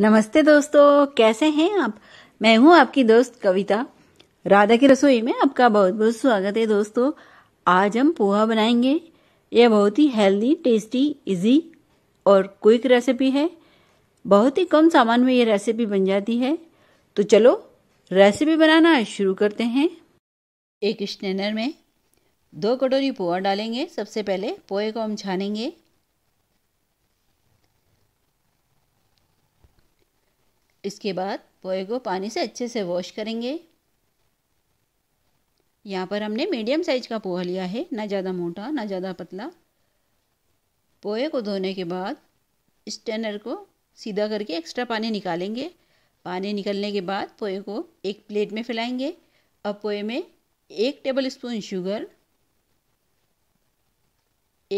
नमस्ते दोस्तों कैसे हैं आप मैं हूं आपकी दोस्त कविता राधा की रसोई में आपका बहुत बहुत स्वागत है दोस्तों आज हम पोहा बनाएंगे यह बहुत ही हेल्दी टेस्टी इजी और क्विक रेसिपी है बहुत ही कम सामान में यह रेसिपी बन जाती है तो चलो रेसिपी बनाना शुरू करते हैं एक स्टेनर में दो कटोरी पोहा डालेंगे सबसे पहले पोहे को हम छानेंगे इसके बाद पोहे को पानी से अच्छे से वॉश करेंगे यहाँ पर हमने मीडियम साइज़ का पोहा लिया है ना ज़्यादा मोटा ना ज़्यादा पतला पोहे को धोने के बाद स्टेनर को सीधा करके एक्स्ट्रा पानी निकालेंगे पानी निकलने के बाद पोहे को एक प्लेट में फैलाएंगे अब पोहे में एक टेबल स्पून शुगर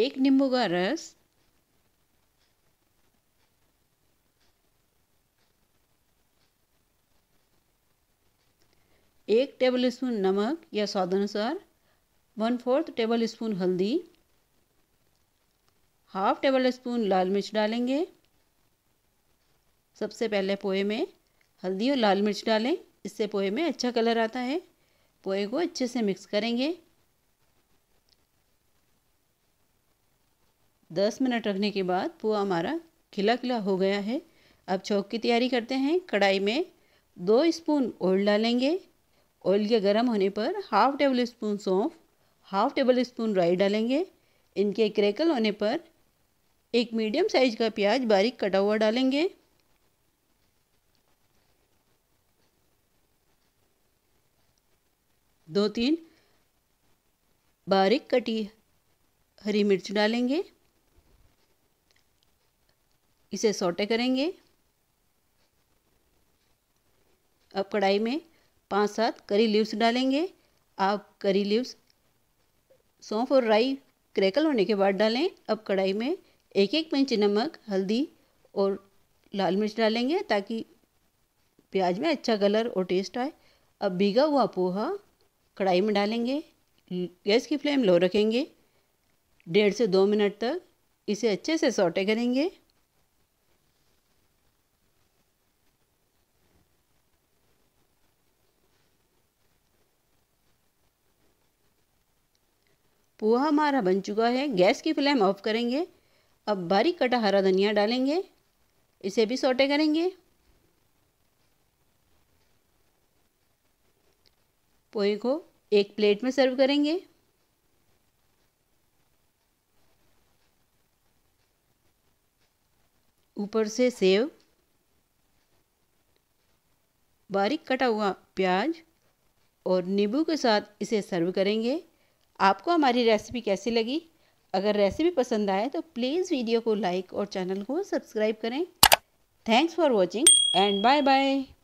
एक नींबू का रस एक टेबल स्पून नमक या स्वाद अनुसार वन फोर्थ टेबल स्पून हल्दी हाफ टेबल स्पून लाल मिर्च डालेंगे सबसे पहले पोहे में हल्दी और लाल मिर्च डालें इससे पोहे में अच्छा कलर आता है पोहे को अच्छे से मिक्स करेंगे दस मिनट रखने के बाद पोहा हमारा खिला खिला हो गया है अब चौक की तैयारी करते हैं कढ़ाई में दो स्पून ऑयल डालेंगे ऑयल के गर्म होने पर हाफ टेबल स्पून सौंफ हाफ टेबल स्पून राई डालेंगे इनके क्रैकल होने पर एक मीडियम साइज का प्याज बारीक कटा हुआ डालेंगे दो तीन बारीक कटी हरी मिर्च डालेंगे इसे सोटे करेंगे अब कढ़ाई में पाँच सात करी लीव्स डालेंगे आप करी लीव्स सौंफ और राई क्रैकल होने के बाद डालें अब कढ़ाई में एक एक पिंच नमक हल्दी और लाल मिर्च डालेंगे ताकि प्याज में अच्छा कलर और टेस्ट आए अब भीगा हुआ पोहा कढ़ाई में डालेंगे गैस की फ्लेम लो रखेंगे डेढ़ से दो मिनट तक इसे अच्छे से सोटे करेंगे पोहा हमारा बन चुका है गैस की फ्लेम ऑफ करेंगे अब बारीक कटा हरा धनिया डालेंगे इसे भी सोटे करेंगे पोहे को एक प्लेट में सर्व करेंगे ऊपर से सेव बारीक कटा हुआ प्याज और नींबू के साथ इसे सर्व करेंगे आपको हमारी रेसिपी कैसी लगी अगर रेसिपी पसंद आए तो प्लीज़ वीडियो को लाइक और चैनल को सब्सक्राइब करें thanks for watching and bye bye